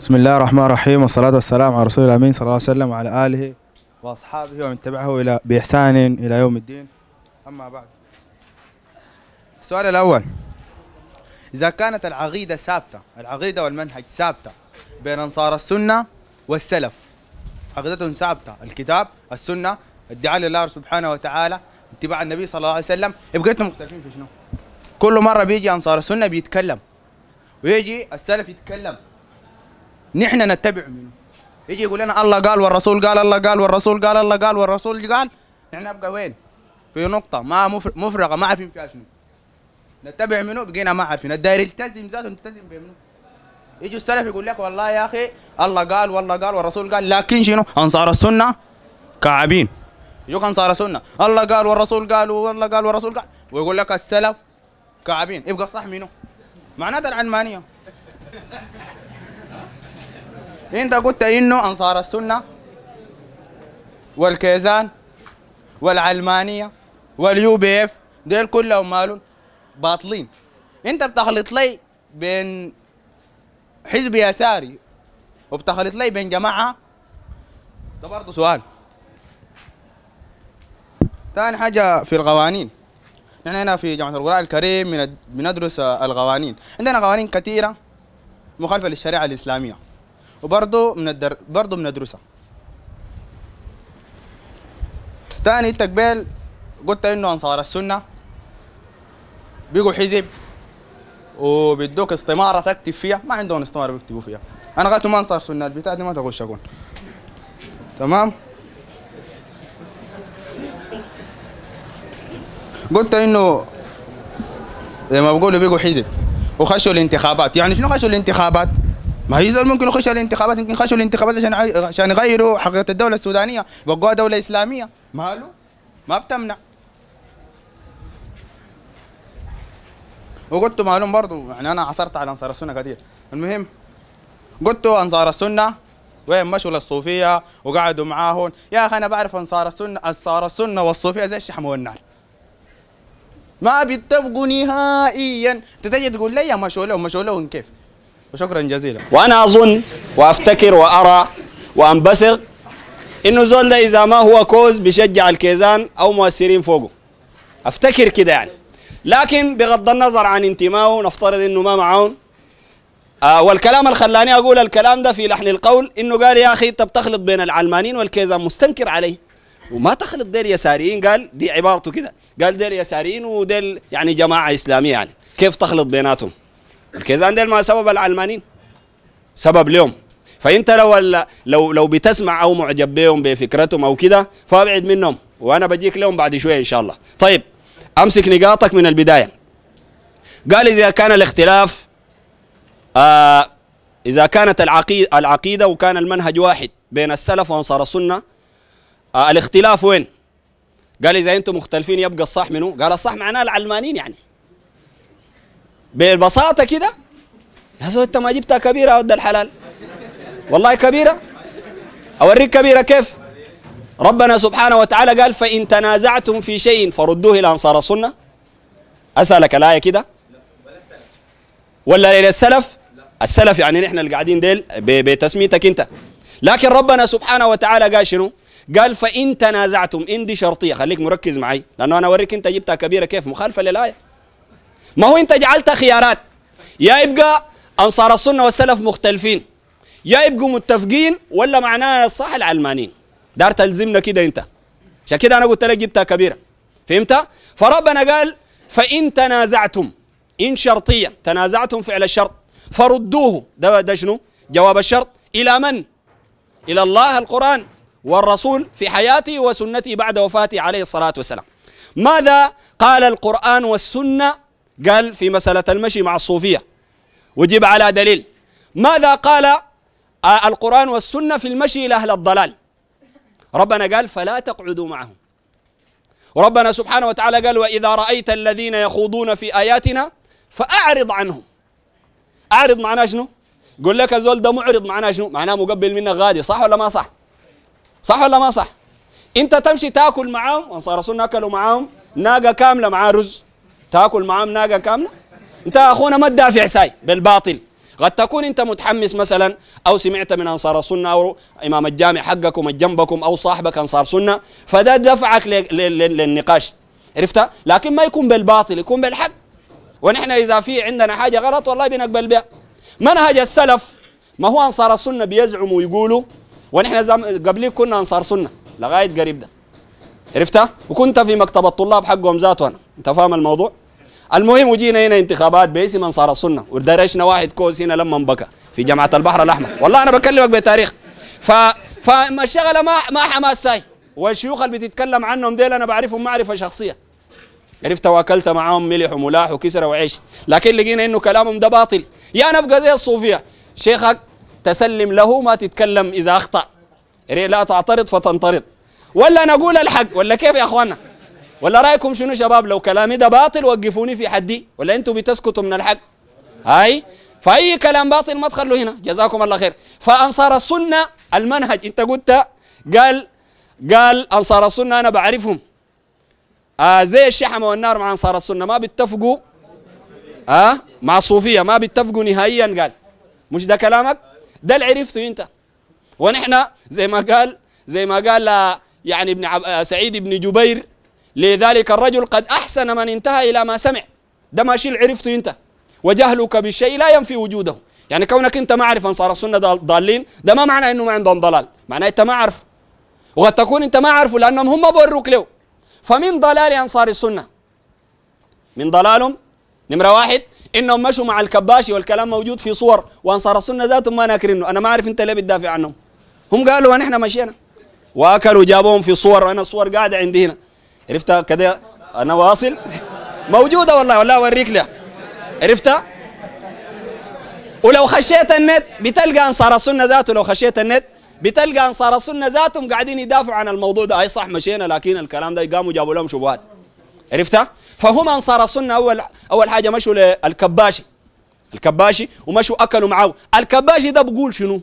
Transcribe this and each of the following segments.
بسم الله الرحمن الرحيم والصلاة والسلام على رسول الأمين صلى الله عليه وسلم وعلى آله وأصحابه ومن تبعه إلى بإحسان إلى يوم الدين أما بعد السؤال الأول إذا كانت العقيدة ثابتة العقيدة والمنهج ثابتة بين أنصار السنة والسلف عقيدتهم ثابتة الكتاب السنة ادعاء لله سبحانه وتعالى اتباع النبي صلى الله عليه وسلم يبقى انتم مختلفين في شنو؟ كل مرة بيجي أنصار السنة بيتكلم ويجي السلف يتكلم نحن نتبع منه يجي يقول لنا الله قال والرسول قال الله قال والرسول قال الله قال والرسول قال نحن نبقى وين؟ في نقطه ما مفرغه ما عارفين فيها شنو نتبع منه بقينا ما عارفين الداير يلتزم ذاته نلتزم بمنه يجي السلف يقول لك والله يا اخي الله قال والله قال والرسول قال لكن شنو انصار السنه كعبين يجوك انصار السنه الله قال والرسول قال والله قال والرسول قال ويقول لك السلف كعبين يبقى الصح منه معناته العلمانيه انت قلت انه انصار السنه والكيزان والعلمانيه واليو بي اف ديل كلهم مالهم باطلين انت بتخلط لي بين حزب يساري وبتخلط لي بين جماعه ده برضه سؤال ثاني حاجه في القوانين نحن هنا في جامعه القران الكريم بندرس القوانين عندنا قوانين كثيره مخالفه للشريعه الاسلاميه وبرضه من الدر... برضه بندرسها تاني التقبيل قلت انه انصار السنه بيجوا حزب وبيدوك استماره تكتب فيها ما عندهم استماره بيكتبوا فيها انا غايته ما انصار سنه البتاع دي ما تغش اكون تمام قلت انه زي ما بقولوا بيجوا حزب وخشوا الانتخابات يعني شنو خشوا الانتخابات ما هي زول ممكن يخشوا الانتخابات يمكن يخشوا الانتخابات عشان عشان يغيروا حقيقه الدوله السودانيه وقوها دوله اسلاميه ماله ما بتمنع وقلت معلوم برضو يعني انا عصرت على انصار السنه كثير المهم قلت انصار السنه وين مشوا للصوفيه وقعدوا معاهم يا اخي انا بعرف انصار السنه انصار السنه والصوفيه زي الشحم والنار ما بيتفقوا نهائيا تتجي تقول لي مشوا لهم مشوا لهم كيف وشكرا جزيلا وأنا أظن وأفتكر وأرى وانبثق إنه زول ده إذا ما هو كوز بيشجع الكيزان أو مؤثرين فوقه أفتكر كده يعني لكن بغض النظر عن انتمائه نفترض إنه ما معاون آه والكلام اللي خلاني أقول الكلام ده في لحن القول إنه قال يا أخي أنت بتخلط بين العلمانيين والكيزان مستنكر عليه وما تخلط ديل يساريين قال دي عبارته كده قال ديل يساريين وديل يعني جماعة إسلامية يعني كيف تخلط بيناتهم الكيزان ديل ما سبب العلمانيين سبب لهم فانت لو لو لو بتسمع او معجب بهم بفكرتهم او كده فابعد منهم وانا بجيك لهم بعد شويه ان شاء الله طيب امسك نقاطك من البدايه قال اذا كان الاختلاف آه اذا كانت العقيده العقيده وكان المنهج واحد بين السلف وانصار السنه آه الاختلاف وين قال اذا انتم مختلفين يبقى الصح منه قال الصح معناه العلمانيين يعني ببساطه كده يا زول انت ما جبتها كبيره ود الحلال والله كبيره اوريك كبيره كيف ربنا سبحانه وتعالى قال فان تنازعتم في شيء فردوه الى انصار السنه اسالك الايه كده ولا الى السلف السلف يعني نحن اللي قاعدين ديل بتسميتك انت لكن ربنا سبحانه وتعالى قال شنو قال فان تنازعتم إن دي شرطيه خليك مركز معي لانه انا اوريك انت جبتها كبيره كيف مخالفه للايه ما هو انت جعلت خيارات يا يبقى انصار السنه والسلف مختلفين يا يبقوا متفقين ولا معناها الصح العلمانيين دار تلزمنا كده انت عشان كده انا قلت لك جبتها كبيره فهمت فربنا قال فان تنازعتم ان شرطيا تنازعتم فعل الشرط فردوه ده, ده شنو جواب الشرط الى من الى الله القران والرسول في حياته وسنته بعد وفاته عليه الصلاه والسلام ماذا قال القران والسنه قال في مسألة المشي مع الصوفية وجب على دليل ماذا قال آه القرآن والسنة في المشي إلى أهل الضلال ربنا قال فلا تقعدوا معهم وربنا سبحانه وتعالى قال وإذا رأيت الذين يخوضون في آياتنا فأعرض عنهم أعرض معناه شنو؟ يقول لك الزول ده معرض معناه شنو؟ معناه مقبل منك غادي صح ولا ما صح؟ صح ولا ما صح؟ أنت تمشي تاكل معاهم وأنصار سنة أكلوا معاهم ناقة كاملة مع رز تاكل معاهم ناقه كامله انت اخونا ما تدافع ساي بالباطل قد تكون انت متحمس مثلا او سمعت من انصار السنه او امام الجامع حقكم جنبكم او صاحبك انصار سنه فده دفعك للنقاش عرفت لكن ما يكون بالباطل يكون بالحق ونحن اذا في عندنا حاجه غلط والله بنقبل بها منهج السلف ما هو انصار السنه بيزعموا ويقولوا ونحن قبل كنا انصار سنه لغايه قريب ده عرفتها وكنت في مكتب الطلاب حقهم ذاته انا انت فاهم الموضوع المهم وجينا هنا انتخابات باسم انصار السنه ودرشنا واحد كوز هنا لما بكى في جامعه البحر الاحمر والله انا بكلمك بتاريخ ف الشغله ما ما حماس ساي والشيوخ اللي بتتكلم عنهم ديل انا بعرفهم معرفه شخصيه عرفت واكلت معاهم ملح وملاح وكسره وعيش لكن لقينا انه كلامهم ده باطل يا نبقى زي الصوفيه شيخك تسلم له ما تتكلم اذا اخطا لا تعترض فتنطرد ولا نقول الحق ولا كيف يا اخواننا ولا رايكم شنو شباب لو كلامي ده باطل وقفوني في حدي ولا انتوا بتسكتوا من الحق هاي فاي كلام باطل ما تخلوا هنا جزاكم الله خير فانصار السنه المنهج انت قلت قال قال انصار السنه انا بعرفهم آه زي الشحمه والنار مع انصار السنه ما بيتفقوا آه مع الصوفيه ما بيتفقوا نهائيا قال مش ده كلامك ده اللي عرفته انت ونحن زي ما قال زي ما قال آه، يعني ابن عب... آه، سعيد بن جبير لذلك الرجل قد أحسن من انتهى إلى ما سمع ده ماشي اللي عرفته أنت وجهلك بالشيء لا ينفي وجوده يعني كونك أنت ما عارف أنصار السنة ضالين ده ما معنى أنه ما عندهم ضلال معناه أنت ما عارف وقد تكون أنت ما عارفه لأنهم هم بوروك له فمن ضلال أنصار السنة من ضلالهم نمرة واحد انهم مشوا مع الكباشي والكلام موجود في صور وانصار السنه ذاتهم ما ناكرينه انا ما اعرف انت ليه بتدافع عنهم هم قالوا ونحن مشينا واكلوا جابوهم في صور وانا الصور قاعده عندي هنا عرفتها كده انا واصل موجوده والله والله اوريك لها عرفتها ولو خشيت النت بتلقى انصار السنه ذاته لو خشيت النت بتلقى انصار السنه ذاتهم قاعدين يدافعوا عن الموضوع ده اي صح مشينا لكن الكلام ده قاموا جابوا لهم شبهات عرفتها فهم انصار السنه اول اول حاجه مشوا للكباشي الكباشي ومشوا اكلوا معاه الكباشي ده بقول شنو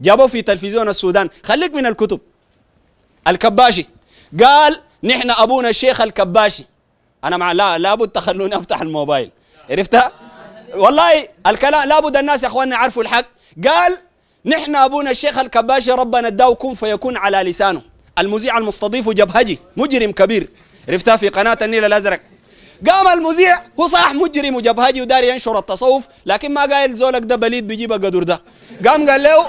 جابوه في تلفزيون السودان خليك من الكتب الكباشي قال نحن ابونا الشيخ الكباشي انا مع لا لابد تخلوني افتح الموبايل عرفتها والله الكلام لابد الناس يا اخواننا يعرفوا الحق قال نحن ابونا الشيخ الكباشي ربنا اداه كن فيكون على لسانه المذيع المستضيف جبهجي مجرم كبير عرفتها في قناه النيل الازرق قام المذيع هو صح مجرم وجبهجي وداري ينشر التصوف لكن ما قايل زولك ده بليد بيجيب قدر ده قام قال له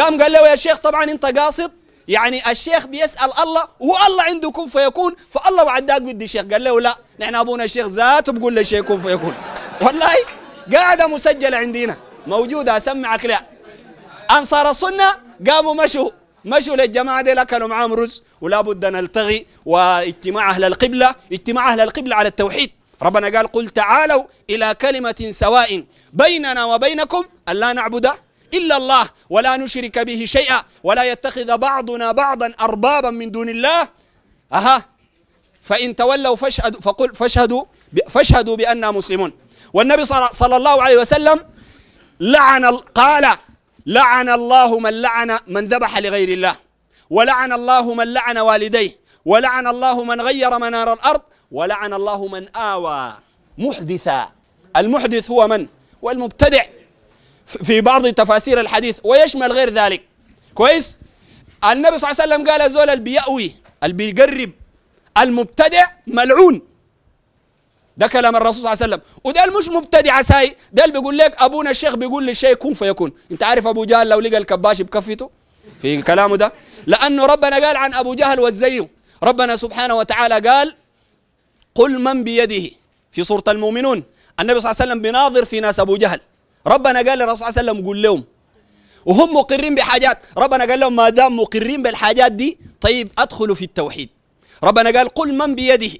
قام قال له يا شيخ طبعا انت قاصد يعني الشيخ بيسال الله والله عنده كن فيكون فالله وعداك بدي شيخ قال له لا نحن ابونا الشيخ ذاته بقول له شيخ كن فيكون والله قاعده مسجله عندنا موجوده اسمعك لا انصار السنه قاموا مشوا مشوا للجماعة دي أكلوا معاهم رز ولا بد نلتغي واجتماع أهل القبلة اجتماع أهل القبلة على التوحيد ربنا قال قل تعالوا إلى كلمة سواء بيننا وبينكم ألا نعبد إلا الله ولا نشرك به شيئا ولا يتخذ بعضنا بعضا أربابا من دون الله أها فإن تولوا فاشهدوا فقل فاشهدوا فاشهدوا بأننا مسلمون والنبي صلى الله عليه وسلم لعن قال لعن الله من لعن من ذبح لغير الله ولعن الله من لعن والديه ولعن الله من غير منار الأرض ولعن الله من آوى محدثا المحدث هو من والمبتدع في بعض تفاسير الحديث ويشمل غير ذلك كويس النبي صلى الله عليه وسلم قال زول البيأوي البيقرب المبتدع ملعون ده كلام الرسول صلى الله عليه وسلم وده مش مبتدع ساي ده اللي بيقول لك ابونا الشيخ بيقول للشيء كن فيكون انت عارف ابو جهل لو لقى الكباش بكفته في كلامه ده لانه ربنا قال عن ابو جهل وزيه ربنا سبحانه وتعالى قال قل من بيده في سوره المؤمنون النبي صلى الله عليه وسلم بيناظر في ناس ابو جهل ربنا قال للرسول صلى الله عليه وسلم قول لهم وهم مقرين بحاجات ربنا قال لهم ما دام مقرين بالحاجات دي طيب ادخلوا في التوحيد ربنا قال قل من بيده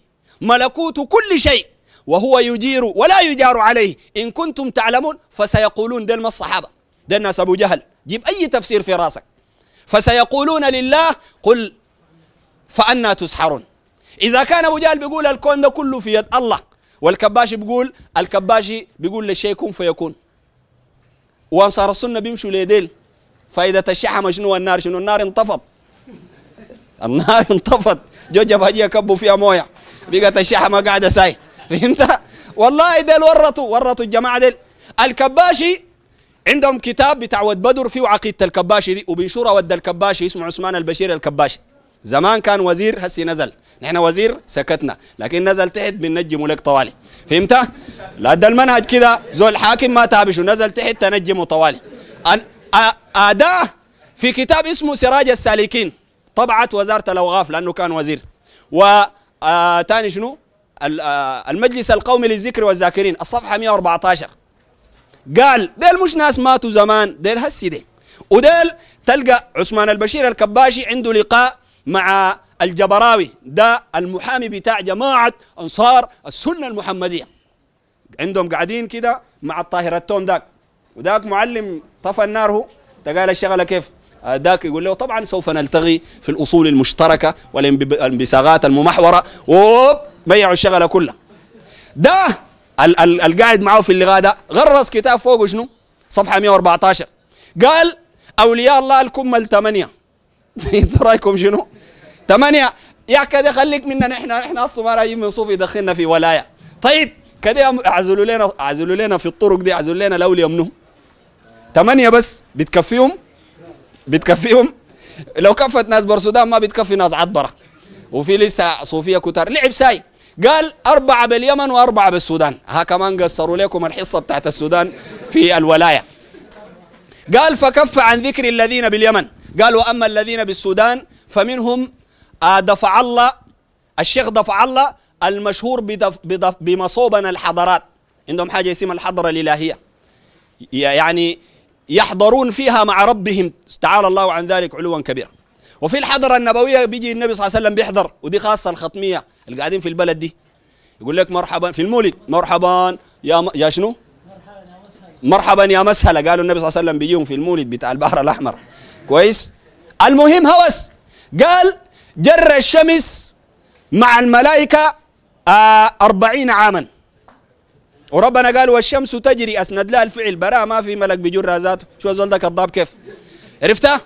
ملكوت كل شيء وهو يجير ولا يجار عليه إن كنتم تعلمون فسيقولون ده ما الصحابة ده الناس أبو جهل جيب أي تفسير في راسك فسيقولون لله قل فأنا تسحرون إذا كان أبو جهل بيقول الكون ده كله في يد الله والكباشي بيقول الكباشي بيقول للشيء كن فيكون وانصار السنه بيمشوا ليديل فاذا الشحمه شنو النار شنو النار انطفت النار انطفت جو جبهجيه كبوا فيها مويه بقت الشحمه قاعده ساي فهمت والله ديل ورطوا ورطوا الجماعه ديل الكباشي عندهم كتاب بتاع ود بدر فيه عقيده الكباشي دي وبينشرها ود الكباشي اسمه عثمان البشير الكباشي زمان كان وزير هسي نزل نحن وزير سكتنا لكن نزل تحت بننجمه لك طوالي فهمت لا ده المنهج كده زول حاكم ما تابش ونزل تحت تنجمه طوالي أداة في كتاب اسمه سراج السالكين طبعت وزارة الأوقاف لأنه كان وزير وثاني آه، شنو آه، المجلس القومي للذكر والذاكرين الصفحة 114 قال ديل مش ناس ماتوا زمان ديل هسي ديل وديل تلقى عثمان البشير الكباشي عنده لقاء مع الجبراوي ده المحامي بتاع جماعة أنصار السنة المحمدية عندهم قاعدين كده مع الطاهر التوم داك وداك معلم طفى النار هو تقال الشغلة كيف ذاك آه، يقول له طبعا سوف نلتغي في الاصول المشتركه والانبساغات الممحوره اوب بيعوا الشغله كلها ده ال ال القاعد معه في اللغه ده غرس كتاب فوق شنو صفحه 114 قال اولياء الله الكمل ثمانيه انتوا رايكم شنو؟ ثمانية يا كده خليك مننا احنا احنا ما رايحين من صوفي يدخلنا في ولايه طيب كده اعزلوا لنا اعزلوا لنا في الطرق دي اعزلوا لنا الاولياء منهم ثمانية بس بتكفيهم بتكفيهم لو كفت ناس برسودان ما بتكفي ناس عطبرة وفي لسه صوفية كتار لعب ساي قال أربعة باليمن وأربعة بالسودان ها كمان قصروا لكم الحصة بتاعت السودان في الولاية قال فكف عن ذكر الذين باليمن قال وأما الذين بالسودان فمنهم آه، دفع الله الشيخ دفع الله المشهور بدف بدف بمصوبنا الحضارات عندهم حاجة اسمها الحضرة الإلهية يعني يحضرون فيها مع ربهم تعالى الله عن ذلك علوا كبيرا وفي الحضرة النبوية بيجي النبي صلى الله عليه وسلم بيحضر ودي خاصة الخطمية اللي قاعدين في البلد دي يقول لك مرحبا في المولد مرحبا يا م... يا شنو مرحبا يا مسهلة قالوا النبي صلى الله عليه وسلم بيجيهم في المولد بتاع البحر الأحمر كويس المهم هوس قال جر الشمس مع الملائكة آه، أربعين عاما وربنا قال والشمس تجري أسند لها الفعل برا ما في ملك بجر ذاته شو الزول الضاب كيف عرفتها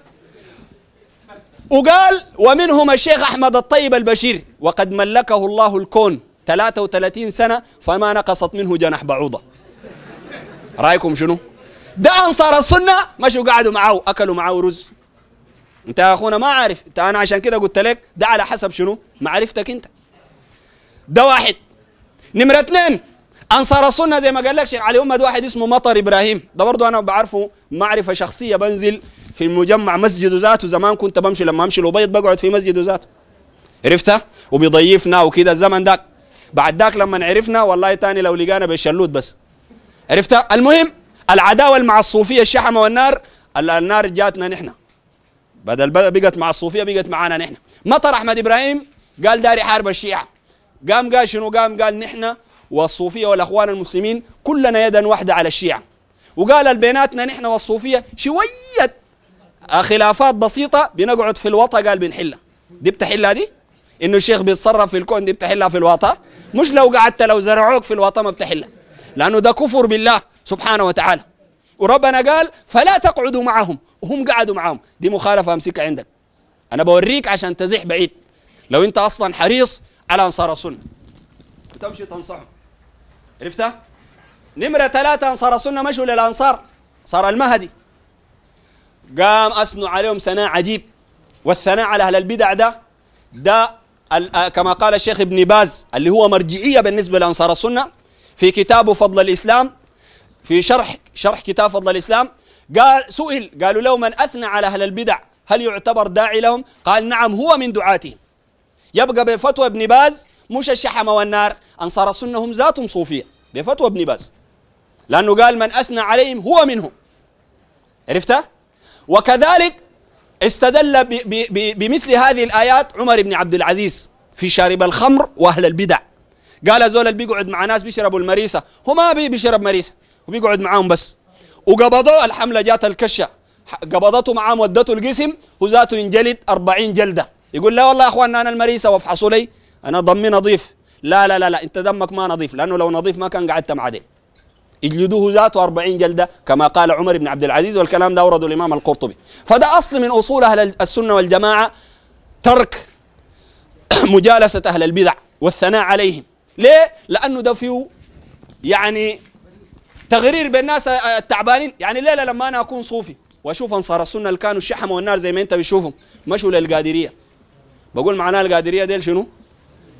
وقال ومنهم الشيخ أحمد الطيب البشير وقد ملكه الله الكون 33 سنة فما نقصت منه جناح بعوضة رأيكم شنو؟ ده انصار السنه مشوا قعدوا معاه اكلوا معاه رز انت يا اخونا ما عارف انت انا عشان كده قلت لك ده على حسب شنو معرفتك انت ده واحد نمره اثنين انصار السنه زي ما قال لك شيخ علي أمد واحد اسمه مطر ابراهيم ده برضه انا بعرفه معرفه شخصيه بنزل في المجمع مسجد ذاته زمان كنت بمشي لما امشي لبيض بقعد في مسجد ذاته عرفتها وبيضيفنا وكده الزمن ده بعد ذاك لما عرفنا والله تاني لو لقانا بيشلوت بس عرفتها المهم العداوة مع الصوفية الشحمة والنار النار جاتنا نحن بدل بقت مع الصوفية بقت معانا نحن مطر أحمد إبراهيم قال داري حارب الشيعة قام قال شنو قام قال نحن والصوفية والأخوان المسلمين كلنا يدا واحدة على الشيعة وقال بيناتنا نحن والصوفية شوية خلافات بسيطة بنقعد في الوطا قال بنحلها دي بتحلها دي انه الشيخ بيتصرف في الكون دي بتحلها في الوطا مش لو قعدت لو زرعوك في الوطا ما بتحلها لانه ده كفر بالله سبحانه وتعالى وربنا قال فلا تقعدوا معهم وهم قعدوا معهم دي مخالفه امسكها عندك انا بوريك عشان تزيح بعيد لو انت اصلا حريص على انصار السنه وتمشي تنصحهم عرفتها؟ نمرة ثلاثة أنصار السنة مشوا للأنصار صار المهدي قام أثنوا عليهم ثناء عجيب والثناء على أهل البدع ده ده آه، كما قال الشيخ ابن باز اللي هو مرجعية بالنسبة لأنصار السنة في كتابه فضل الإسلام في شرح شرح كتاب فضل الإسلام قال سئل قالوا لو من أثنى على أهل البدع هل يعتبر داعي لهم قال نعم هو من دعاتهم يبقى بفتوى ابن باز مش الشحمه والنار أنصار السنة هم ذاتهم صوفية بفتوى ابن باز لأنه قال من أثنى عليهم هو منهم عرفته وكذلك استدل بمثل هذه الآيات عمر بن عبد العزيز في شارب الخمر وأهل البدع قال زول اللي بيقعد مع ناس بيشربوا المريسة هو ما بيشرب مريسة وبيقعد معاهم بس وقبضوه الحمله جات الكشه قبضته معاه ودته القسم هو ذاته ينجلد 40 جلده يقول لا والله يا اخواننا انا المريسه وافحصوا لي انا ضمي نظيف لا لا لا لا انت دمك ما نظيف لانه لو نظيف ما كان قعدت مع دي اجلدوه ذاته 40 جلده كما قال عمر بن عبد العزيز والكلام ده اورده الامام القرطبي فده اصل من اصول اهل السنه والجماعه ترك مجالسه اهل البدع والثناء عليهم ليه؟ لانه ده فيه يعني تغرير بالناس آه، آه، التعبانين يعني ليلة لما أنا أكون صوفي وأشوف أنصار السنة اللي كانوا الشحم والنار زي ما أنت بتشوفهم مشوا للقادرية بقول معناها القادرية ديل شنو؟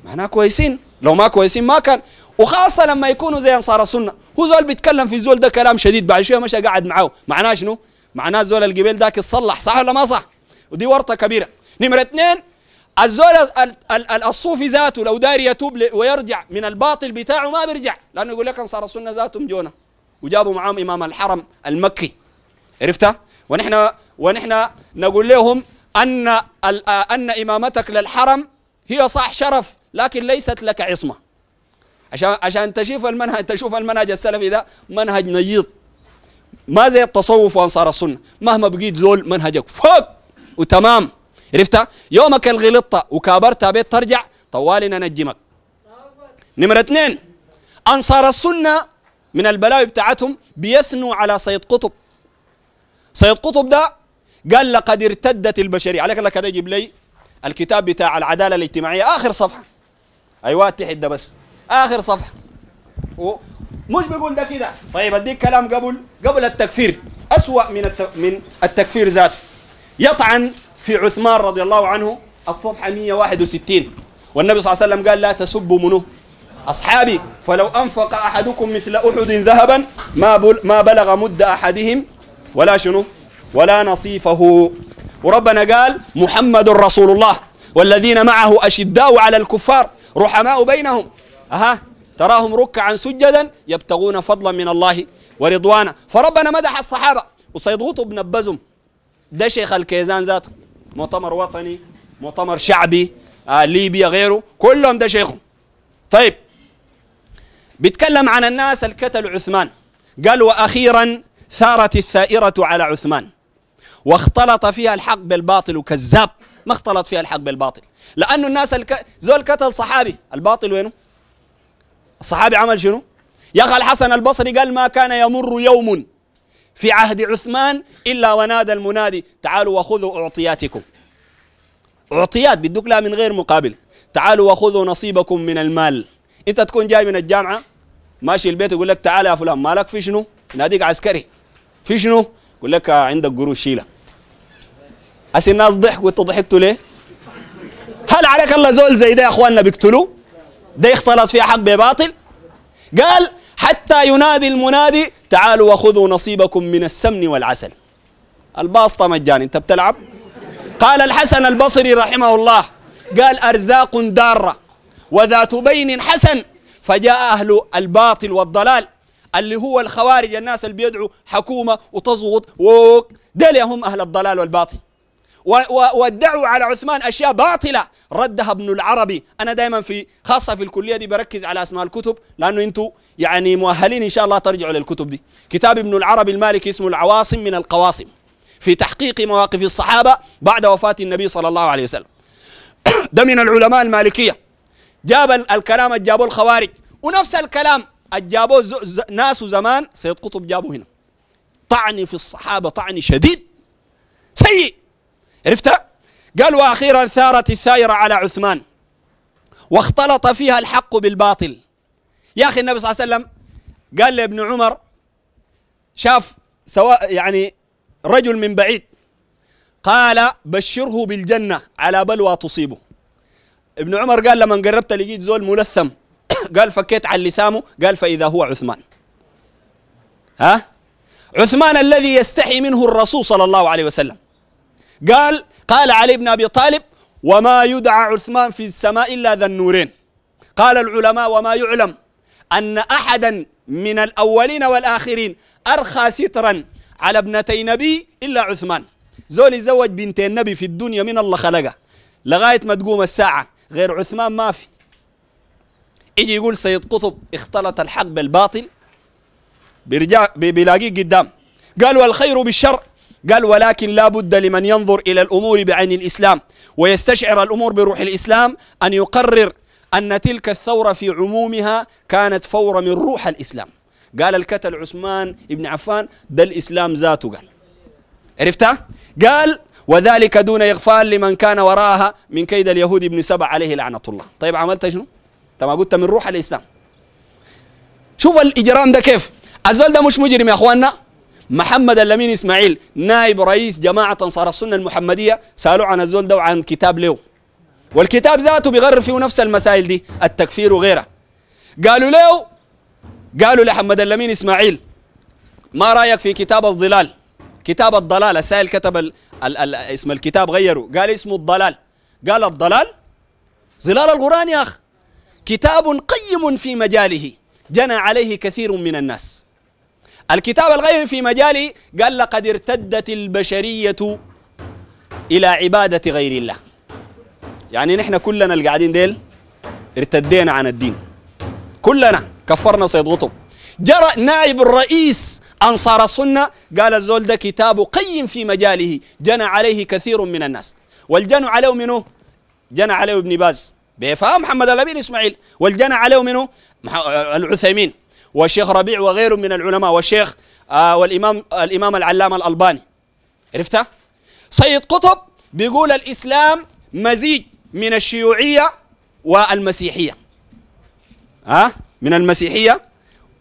معناها كويسين لو ما كويسين ما كان وخاصة لما يكونوا زي أنصار السنة هو زول بيتكلم في زول ده كلام شديد بعد شوية مشى قاعد معاه معناه شنو؟ معناه زول القبيل ذاك يتصلح صح ولا ما صح؟ ودي ورطة كبيرة نمرة اثنين الزول الصوفي ذاته لو داري يتوب ويرجع من الباطل بتاعه ما بيرجع لانه يقول لك انصار السنه ذاتهم جونا وجابوا معاهم إمام الحرم المكي عرفتها ونحن ونحن نقول لهم أن أن إمامتك للحرم هي صح شرف لكن ليست لك عصمة عشان عشان تشوف المنهج تشوف المنهج السلفي ده منهج نيض ما زي التصوف وانصار السنه مهما بقيت زول منهجك فوق وتمام عرفتها يومك الغلطة وكابرت بيت ترجع طوالي ننجمك نمرة اثنين أنصار السنة من البلاوي بتاعتهم بيثنوا على سيد قطب سيد قطب ده قال لقد ارتدت البشريه عليك لك يجيب لي الكتاب بتاع العداله الاجتماعيه اخر صفحه ايوه اتحد ده بس اخر صفحه مش بيقول ده كده طيب اديك كلام قبل قبل التكفير اسوا من من التكفير ذاته يطعن في عثمان رضي الله عنه الصفحه 161 والنبي صلى الله عليه وسلم قال لا تسبوا منه أصحابي فلو أنفق أحدكم مثل أحد ذهبا ما ما بلغ مد أحدهم ولا شنو ولا نصيفه وربنا قال محمد رسول الله والذين معه أشداء على الكفار رحماء بينهم أها تراهم ركعا سجدا يبتغون فضلا من الله ورضوانا فربنا مدح الصحابة وسيضغط ابن بزم ده شيخ الكيزان ذاته مؤتمر وطني مؤتمر شعبي آه ليبيا غيره كلهم ده شيخهم طيب بيتكلم عن الناس الكتل عثمان قال وأخيرا ثارت الثائرة على عثمان واختلط فيها الحق بالباطل وكذاب ما اختلط فيها الحق بالباطل لأنه الناس الك... زول كتل صحابي الباطل وينه الصحابي عمل شنو يا أخي الحسن البصري قال ما كان يمر يوم في عهد عثمان إلا ونادى المنادي تعالوا وخذوا أعطياتكم أعطيات بدك لها من غير مقابل تعالوا وخذوا نصيبكم من المال انت تكون جاي من الجامعه ماشي البيت يقول لك تعال يا فلان مالك في شنو؟ يناديك عسكري في شنو؟ يقول لك عندك قروش شيله هسه الناس ضحكوا انتوا ضحكتوا ليه؟ هل عليك الله زول زي ده يا اخواننا بيقتلوه؟ ده يختلط فيها حق بباطل؟ قال حتى ينادي المنادي تعالوا وخذوا نصيبكم من السمن والعسل الباسطه مجاني انت بتلعب قال الحسن البصري رحمه الله قال ارزاق داره وذات بين حسن فجاء أهل الباطل والضلال اللي هو الخوارج الناس اللي بيدعوا حكومة وتزغط ووك دول هم أهل الضلال والباطل وادعوا على عثمان أشياء باطلة ردها ابن العربي أنا دائما في خاصة في الكلية دي بركز على أسماء الكتب لأنه أنتوا يعني مؤهلين إن شاء الله ترجعوا للكتب دي كتاب ابن العربي المالكي اسمه العواصم من القواصم في تحقيق مواقف الصحابة بعد وفاة النبي صلى الله عليه وسلم ده من العلماء المالكيه جاب الكلام جابوه الخوارج ونفس الكلام جابوه ناس زمان سيد قطب جابوه هنا طعن في الصحابة طعن شديد سيء عرفتها قال وأخيرا ثارت الثائرة على عثمان واختلط فيها الحق بالباطل يا أخي النبي صلى الله عليه وسلم قال لابن عمر شاف سواء يعني رجل من بعيد قال بشره بالجنة على بلوى تصيبه ابن عمر قال لما قربت لقيت زول ملثم قال فكيت عن لثامه قال فإذا هو عثمان ها عثمان الذي يستحي منه الرسول صلى الله عليه وسلم قال قال علي بن أبي طالب وما يدعى عثمان في السماء إلا ذا النورين قال العلماء وما يعلم أن أحدا من الأولين والآخرين أرخى سترا على ابنتي نبي إلا عثمان زول يزوج بنتي نبي في الدنيا من الله خلقه لغاية ما تقوم الساعة غير عثمان ما في يجي يقول سيد قطب اختلط الحق بالباطل بيرجع بيلاقيه قدام قال والخير بالشر قال ولكن لا بد لمن ينظر إلى الأمور بعين الإسلام ويستشعر الأمور بروح الإسلام أن يقرر أن تلك الثورة في عمومها كانت فورة من روح الإسلام قال الكتل عثمان ابن عفان ده الإسلام ذاته قال عرفتها؟ قال وذلك دون إغفال لمن كان وراءها من كيد اليهود ابن سبع عليه لعنة الله طيب عملت شنو؟ ما قلت من روح الإسلام شوف الإجرام ده كيف الزول ده مش مجرم يا أخواننا محمد اللمين إسماعيل نائب رئيس جماعة أنصار السنة المحمدية سألوا عن الزول ده وعن كتاب له والكتاب ذاته بيغرر فيه نفس المسائل دي التكفير وغيره قالوا له قالوا لحمد اللمين إسماعيل ما رأيك في كتاب الظلال كتاب الضلال السائل كتب ال ال ال اسم الكتاب غيره قال اسمه الضلال قال الضلال ظلال القرآن يا أخ كتاب قيم في مجاله جنى عليه كثير من الناس الكتاب الغيم في مجاله قال لقد ارتدت البشرية إلى عبادة غير الله يعني نحن كلنا اللي قاعدين ديل ارتدينا عن الدين كلنا كفرنا سيد قطب جرى نائب الرئيس أنصار السنة قال الزول ده كتاب قيم في مجاله جنى عليه كثير من الناس والجن عليه منه جنى عليه ابن باز بيفهم محمد الأمين إسماعيل والجنى عليه منه العثيمين والشيخ ربيع وغير من العلماء والشيخ آه والإمام الإمام العلامة الألباني عرفتها؟ سيد قطب بيقول الإسلام مزيج من الشيوعية والمسيحية ها؟ من المسيحية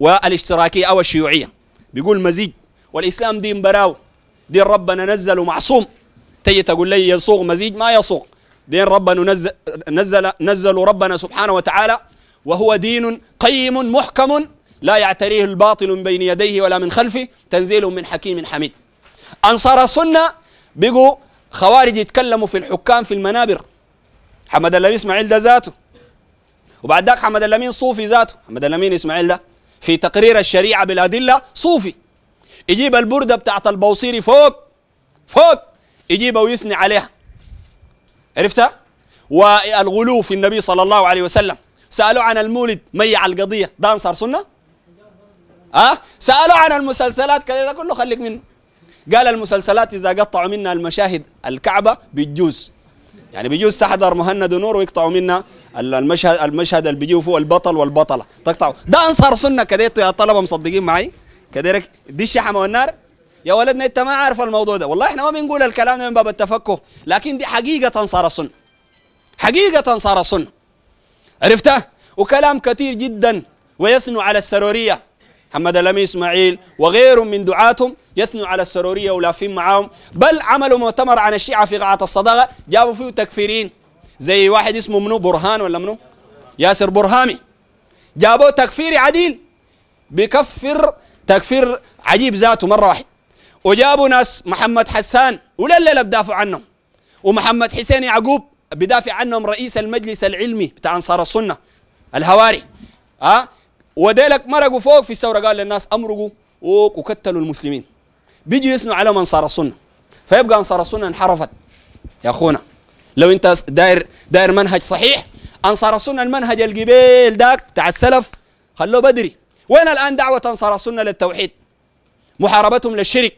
والاشتراكية أو الشيوعية بيقول مزيج والاسلام دين براو دين ربنا نزل معصوم تجي تقول لي يصوغ مزيج ما يصوغ دين ربنا نزل نزل نزل ربنا سبحانه وتعالى وهو دين قيم محكم لا يعتريه الباطل من بين يديه ولا من خلفه تنزيل من حكيم حميد انصار السنه بقوا خوارج يتكلموا في الحكام في المنابر حمد اللمين اسماعيل ده ذاته وبعد ذاك حمد اللمين صوفي ذاته حمد اللمين اسماعيل ده في تقرير الشريعة بالأدلة صوفي يجيب البردة بتاعت البوصيري فوق فوق يجيبها ويثني عليها عرفتها والغلو في النبي صلى الله عليه وسلم سألوا عن المولد ميع القضية ده أنصار سنة أه؟ سألوا عن المسلسلات كذا كله خليك منه قال المسلسلات إذا قطعوا منا المشاهد الكعبة بالجوز يعني بيجوز تحضر مهند ونور ويقطعوا منا المشهد المشهد اللي بيجوا فيه البطل والبطله تقطعوا ده انصار سنه كديتوا يا طلبه مصدقين معي كديرك دي الشحمه والنار يا ولدنا انت ما عارف الموضوع ده والله احنا ما بنقول الكلام من باب التفكه لكن دي حقيقه انصار سنه حقيقه انصار سنه عرفته وكلام كثير جدا ويثنوا على السروريه محمد الامين اسماعيل وغير من دعاتهم يثنوا على السروريه ولافين معاهم بل عملوا مؤتمر عن الشيعه في قاعه الصداقه جابوا فيه تكفيرين زي واحد اسمه منو برهان ولا منو ياسر برهامي جابوه تكفيري عديل بكفر تكفير عجيب ذاته مره واحد وجابوا ناس محمد حسان لا بدافع عنهم ومحمد حسين يعقوب بدافع عنهم رئيس المجلس العلمي بتاع انصار السنه الهواري ها أه؟ وديلك مرقوا فوق في الثوره قال للناس امرقوا وقتلوا المسلمين بيجوا يسنوا على انصار السنه فيبقى انصار السنه انحرفت يا اخونا لو انت داير داير منهج صحيح انصار السنه المنهج القبيل داك تاع السلف خلوه بدري وين الان دعوه انصار السنه للتوحيد محاربتهم للشرك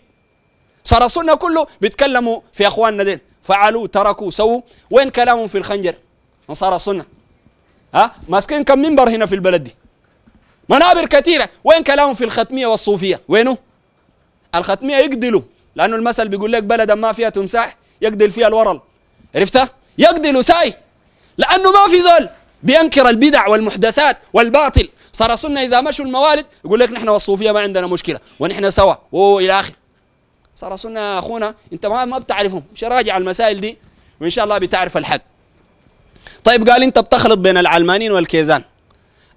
صار السنه كله بيتكلموا في اخواننا ديل فعلوا تركوا سووا وين كلامهم في الخنجر انصار السنه ها ماسكين كم منبر هنا في البلد دي منابر كثيره وين كلامهم في الختميه والصوفيه وينه الختميه يقدلوا لانه المثل بيقول لك بلدا ما فيها تمساح يقدل فيها الورل عرفتها يقضي ساي لانه ما في زول بينكر البدع والمحدثات والباطل صار سنة إذا مشوا الموالد يقول لك نحن والصوفية ما عندنا مشكلة ونحن سوا وإلى اخره صار سنة يا أخونا أنت ما ما بتعرفهم مش راجع المسائل دي وإن شاء الله بتعرف الحق طيب قال أنت بتخلط بين العلمانيين والكيزان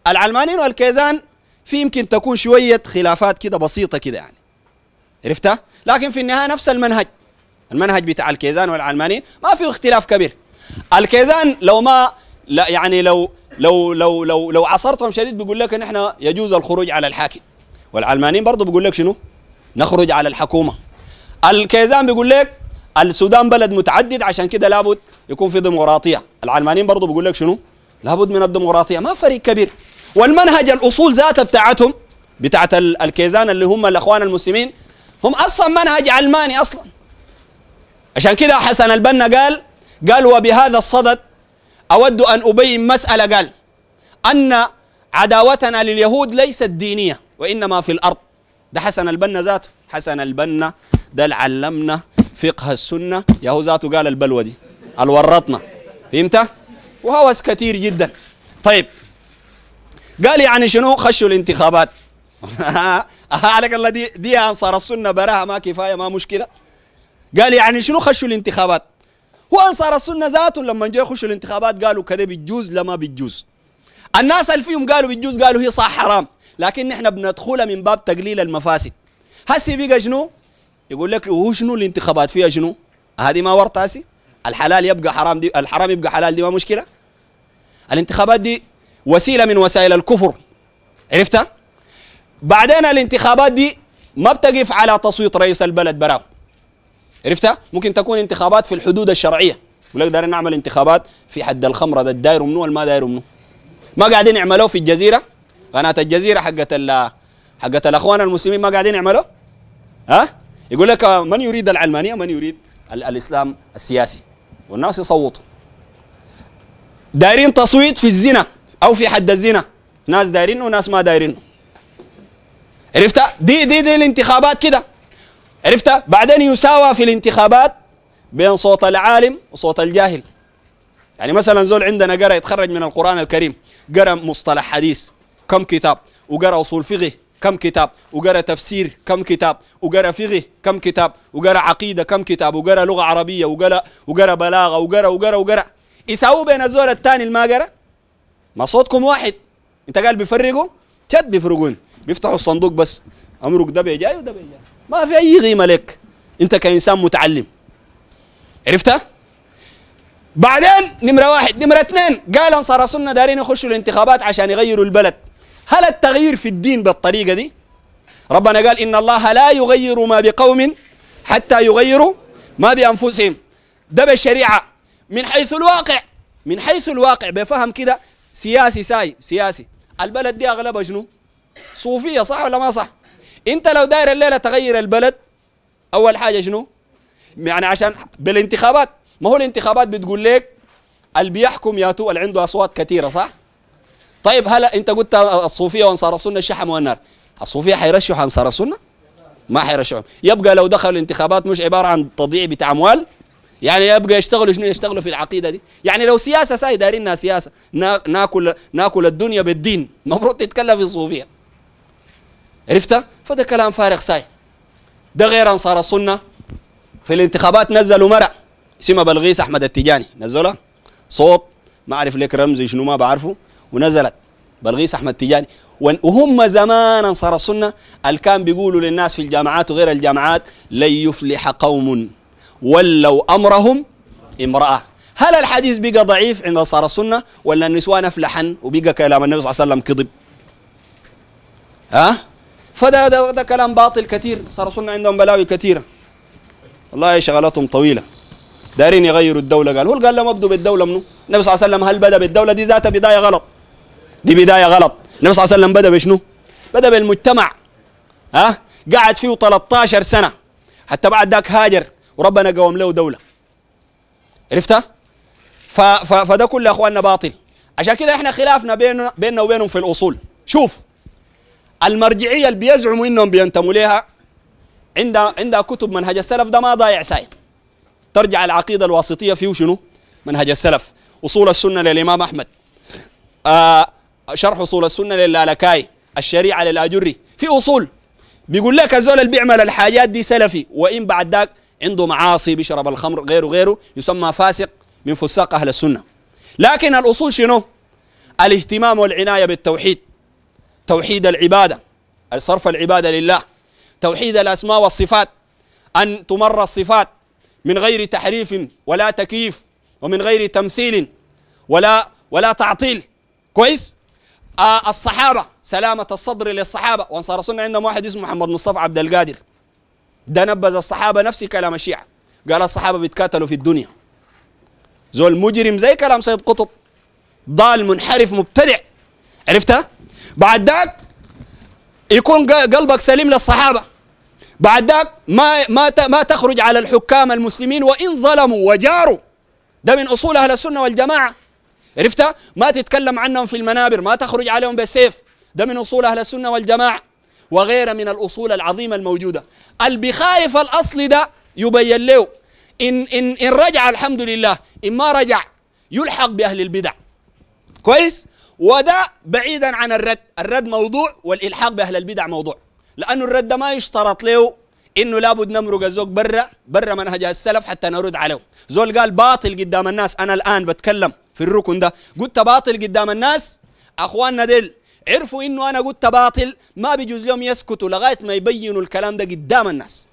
العلمانيين والكيزان في يمكن تكون شوية خلافات كده بسيطة كده يعني عرفتها لكن في النهاية نفس المنهج المنهج بتاع الكيزان والعلماني ما في اختلاف كبير الكيزان لو ما لا يعني لو لو لو لو, لو عصرتهم شديد بيقول لك ان احنا يجوز الخروج على الحاكم والعلمانيين برضه بيقول لك شنو نخرج على الحكومه الكيزان بيقول لك السودان بلد متعدد عشان كده لابد يكون في ديمقراطيه العلمانيين برضه بيقول لك شنو لابد من الديمقراطيه ما فريق كبير والمنهج الاصول ذاته بتاعتهم بتاعت الكيزان اللي هم الاخوان المسلمين هم اصلا منهج علماني اصلا عشان كده حسن البنا قال قال وبهذا الصدد أود أن أبين مسألة قال أن عداوتنا لليهود ليست دينية وإنما في الأرض ده حسن البنا ذاته حسن البنا ده اللي علمنا فقه السنة ياهو ذاته قال البلوة دي الورطنا فهمت وهوس كثير جدا طيب قال يعني شنو خشوا الانتخابات عليك الله دي دي انصار السنه براها ما كفايه ما مشكله قال يعني شنو خشوا الانتخابات هو انصار السنه ذاته لما جاء يخشوا الانتخابات قالوا كذا بتجوز لما بتجوز الناس اللي فيهم قالوا بتجوز قالوا هي صح حرام لكن نحن بندخلها من باب تقليل المفاسد هسي بقى شنو يقول لك هو شنو الانتخابات فيها شنو هذه ما ورطه هسي الحلال يبقى حرام دي الحرام يبقى حلال دي ما مشكله الانتخابات دي وسيله من وسائل الكفر عرفتها بعدين الانتخابات دي ما بتقف على تصويت رئيس البلد براو عرفتها ممكن تكون انتخابات في الحدود الشرعيه يقول لك دايرين نعمل انتخابات في حد الخمره ده داير منو ولا ما داير منو ما قاعدين يعملوه في الجزيره قناه الجزيره حقت حقت الاخوان المسلمين ما قاعدين يعملوه ها يقول لك من يريد العلمانيه من يريد الاسلام السياسي والناس يصوتوا دايرين تصويت في الزنا او في حد الزنا ناس دايرينه وناس ما دايرينه عرفتها؟ دي دي دي الانتخابات كده عرفت بعدين يساوى في الانتخابات بين صوت العالم وصوت الجاهل يعني مثلا زول عندنا قرأ يتخرج من القرآن الكريم قرأ مصطلح حديث كم كتاب وقرأ أصول فقه كم كتاب وقرأ تفسير كم كتاب وقرأ فقه كم كتاب وقرأ عقيدة كم كتاب وقرأ لغة عربية وقرأ وقرأ بلاغة وقرأ وقرأ وقرأ يساووا بين الزول الثاني اللي ما قرأ ما صوتكم واحد انت قال بيفرقوا شد بيفرقون بيفتحوا الصندوق بس امرك ده بيجاي وده بيجاي ما في اي قيمه لك انت كانسان متعلم عرفتها بعدين نمره واحد نمره اثنين قال انصار السنه دارين يخشوا الانتخابات عشان يغيروا البلد هل التغيير في الدين بالطريقه دي ربنا قال ان الله لا يغير ما بقوم حتى يغيروا ما بانفسهم ده بالشريعه من حيث الواقع من حيث الواقع بفهم كده سياسي ساي سياسي البلد دي اغلبها شنو صوفيه صح ولا ما صح انت لو داير الليله تغير البلد اول حاجه شنو؟ يعني عشان بالانتخابات ما هو الانتخابات بتقول لك اللي بيحكم تو اللي عنده اصوات كثيره صح؟ طيب هلا انت قلت الصوفيه وانصار السنه شحموا النار الصوفيه حيرشحوا انصار السنه؟ ما حيرشحوا يبقى لو دخلوا الانتخابات مش عباره عن تضييع بتاع اموال يعني يبقى يشتغلوا شنو يشتغلوا في العقيده دي يعني لو سياسه ساي دايرينها سياسه ناكل ناكل الدنيا بالدين المفروض تتكلم في الصوفيه عرفتها فده كلام فارغ ساي ده غير انصار السنه في الانتخابات نزلوا مرة اسمها بلغيس احمد التجاني نزلها صوت ما اعرف لك رمزي شنو ما بعرفه ونزلت بلغيس احمد التجاني وهم زمان انصار السنه اللي كان بيقولوا للناس في الجامعات وغير الجامعات لن يفلح قوم ولوا امرهم امراه هل الحديث بقى ضعيف عند انصار السنه ولا النسوان افلحن وبقى كلام النبي صلى الله عليه وسلم كذب ها فده ده, ده كلام باطل كثير صار رسولنا عندهم بلاوي كثيره والله شغلاتهم طويله دايرين يغيروا الدوله قال هو قال لهم ابدوا بالدوله منه النبي صلى الله عليه وسلم هل بدا بالدوله دي ذاتها بدايه غلط دي بدايه غلط النبي صلى الله عليه وسلم بدا بشنو بدا بالمجتمع ها قعد فيه 13 سنه حتى بعد ذاك هاجر وربنا قوم له دوله عرفتها فده كله يا اخواننا باطل عشان كده احنا خلافنا بيننا, بيننا وبينهم في الاصول شوف المرجعيه اللي بيزعموا انهم بينتموا لها عندها عندها كتب منهج السلف ده ما ضايع ساي ترجع العقيده الواسطيه فيه شنو؟ منهج السلف اصول السنه للامام احمد آه شرح اصول السنه للالكاي الشريعه للاجري في اصول بيقول لك الزول اللي بيعمل الحاجات دي سلفي وان بعد ذاك عنده معاصي بيشرب الخمر غيره غيره يسمى فاسق من فساق اهل السنه لكن الاصول شنو؟ الاهتمام والعنايه بالتوحيد توحيد العبادة صرف العبادة لله توحيد الأسماء والصفات أن تمر الصفات من غير تحريف ولا تكييف ومن غير تمثيل ولا ولا تعطيل كويس آه الصحابة سلامة الصدر للصحابة وانصار صنع عندنا واحد اسمه محمد مصطفى عبد القادر ده نبذ الصحابة نفس كلام الشيعة قال الصحابة بيتكاتلوا في الدنيا زول مجرم زي كلام سيد قطب ضال منحرف مبتدع عرفتها بعد ذاك يكون قلبك سليم للصحابة بعد ذاك ما ما ما تخرج على الحكام المسلمين وإن ظلموا وجاروا ده من أصول أهل السنة والجماعة عرفتها؟ ما تتكلم عنهم في المنابر ما تخرج عليهم بالسيف ده من أصول أهل السنة والجماعة وغير من الأصول العظيمة الموجودة البخايف الأصل ده يبين له إن, إن, إن رجع الحمد لله إن ما رجع يلحق بأهل البدع كويس وده بعيدا عن الرد الرد موضوع والالحاق باهل البدع موضوع لانه الرد ده ما يشترط له انه لابد نمرق الزوج برا برا منهج السلف حتى نرد عليه زول قال باطل قدام الناس انا الان بتكلم في الركن ده قلت باطل قدام الناس اخواننا ديل عرفوا انه انا قلت باطل ما بيجوز لهم يسكتوا لغايه ما يبينوا الكلام ده قدام الناس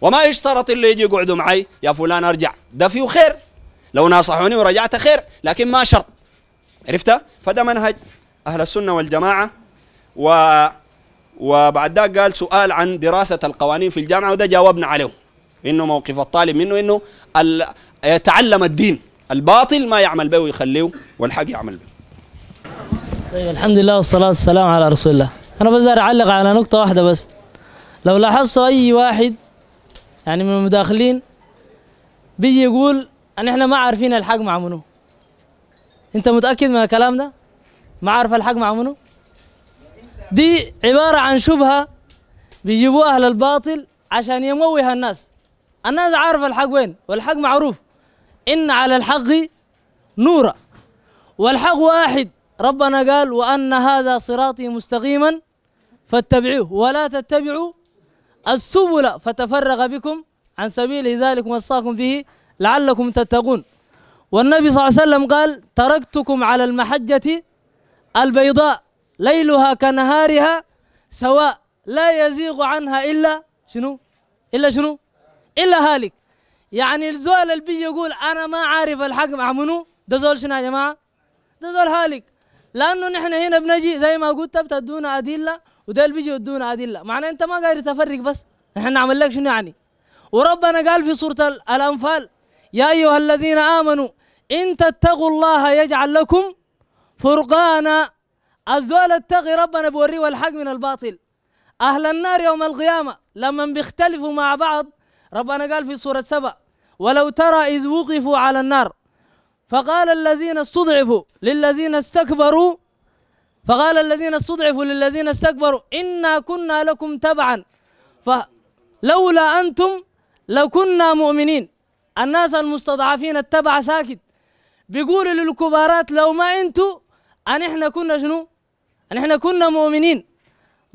وما يشترط اللي يجي يقعدوا معي يا فلان ارجع ده فيه خير لو ناصحوني ورجعت خير لكن ما شرط عرفتها فده منهج أهل السنة والجماعة و وبعد ذاك قال سؤال عن دراسة القوانين في الجامعة وده جاوبنا عليه إنه موقف الطالب منه إنه ال... يتعلم الدين الباطل ما يعمل به ويخليه والحق يعمل به طيب الحمد لله والصلاة والسلام على رسول الله أنا بس أعلق على نقطة واحدة بس لو لاحظتوا أي واحد يعني من المداخلين بيجي يقول أن إحنا ما عارفين الحق مع منو انت متاكد من الكلام ده ما عارف الحق مع منو دي عباره عن شبهه بيجيبوها اهل الباطل عشان يموه الناس الناس عارفه الحق وين والحق معروف ان على الحق نورا والحق واحد ربنا قال وان هذا صراطي مستقيما فاتبعوه ولا تتبعوا السبل فتفرغ بكم عن سبيله ذلك وصاكم به لعلكم تتقون والنبي صلى الله عليه وسلم قال تركتكم على المحجة البيضاء ليلها كنهارها سواء لا يزيغ عنها إلا شنو إلا شنو إلا هالك يعني الزول اللي بيجي يقول أنا ما عارف الحق مع منو ده زول شنو يا جماعة ده زول هالك لأنه نحن هنا بنجي زي ما قلت بتدونا أدلة وده اللي بيجي يدونا أدلة معناه أنت ما قادر تفرق بس نحن نعمل لك شنو يعني وربنا قال في سورة الأنفال يا أيها الذين آمنوا إن تتقوا الله يجعل لكم فرقانا الزول التقي ربنا بوري الحق من الباطل أهل النار يوم القيامة لما بيختلفوا مع بعض ربنا قال في سورة سبأ ولو ترى إذ وقفوا على النار فقال الذين استضعفوا للذين استكبروا فقال الذين استضعفوا للذين استكبروا إنا كنا لكم تبعا فلولا أنتم لكنا مؤمنين الناس المستضعفين التبع ساكت بيقولوا للكبارات لو ما انتوا ان احنا كنا شنو ان احنا كنا مؤمنين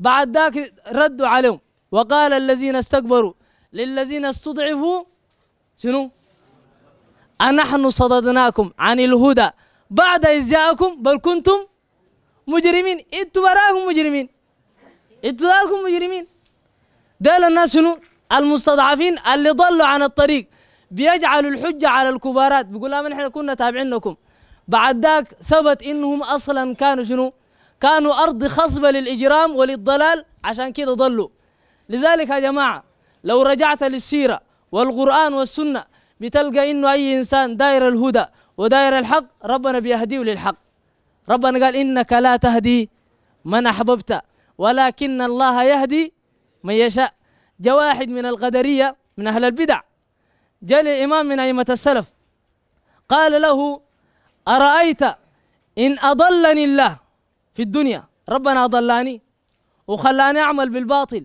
بعد ذاك ردوا عليهم وقال الذين استكبروا للذين استضعفوا شنو أنحن صددناكم عن الهدى بعد إذ جاءكم بل كنتم مجرمين انتوا وراهم مجرمين انتوا وراكم مجرمين ده الناس شنو المستضعفين اللي ضلوا عن الطريق بيجعل الحجة على الكبارات بيقول لهم آه، احنا كنا تابعينكم بعد ذاك ثبت انهم اصلا كانوا شنو؟ كانوا ارض خصبة للاجرام وللضلال عشان كده ضلوا لذلك يا جماعة لو رجعت للسيرة والقرآن والسنة بتلقى انه اي انسان داير الهدى وداير الحق ربنا بيهديه للحق ربنا قال انك لا تهدي من احببت ولكن الله يهدي من يشاء جواحد من القدرية من اهل البدع جاء لإمام من أئمة السلف قال له أرأيت إن أضلني الله في الدنيا ربنا أضلاني وخلاني أعمل بالباطل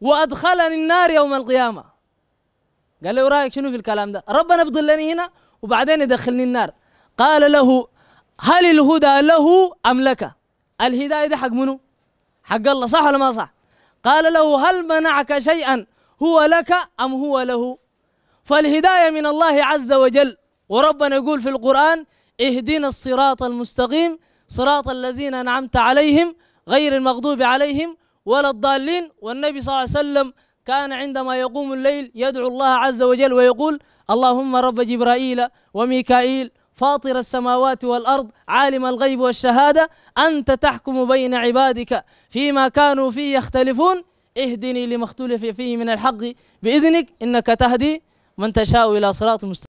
وأدخلني النار يوم القيامة قال له رأيك شنو في الكلام ده ربنا بضلني هنا وبعدين يدخلني النار قال له هل الهدى له أم لك الهداية ده حق منو حق الله صح ولا ما صح قال له هل منعك شيئا هو لك أم هو له فالهداية من الله عز وجل وربنا يقول في القرآن اهدنا الصراط المستقيم صراط الذين أنعمت عليهم غير المغضوب عليهم ولا الضالين والنبي صلى الله عليه وسلم كان عندما يقوم الليل يدعو الله عز وجل ويقول اللهم رب جبرائيل وميكائيل فاطر السماوات والارض عالم الغيب والشهاده انت تحكم بين عبادك فيما كانوا فيه يختلفون اهدني لما اختلف فيه من الحق باذنك انك تهدي من تشاء إلى صراط مستقيم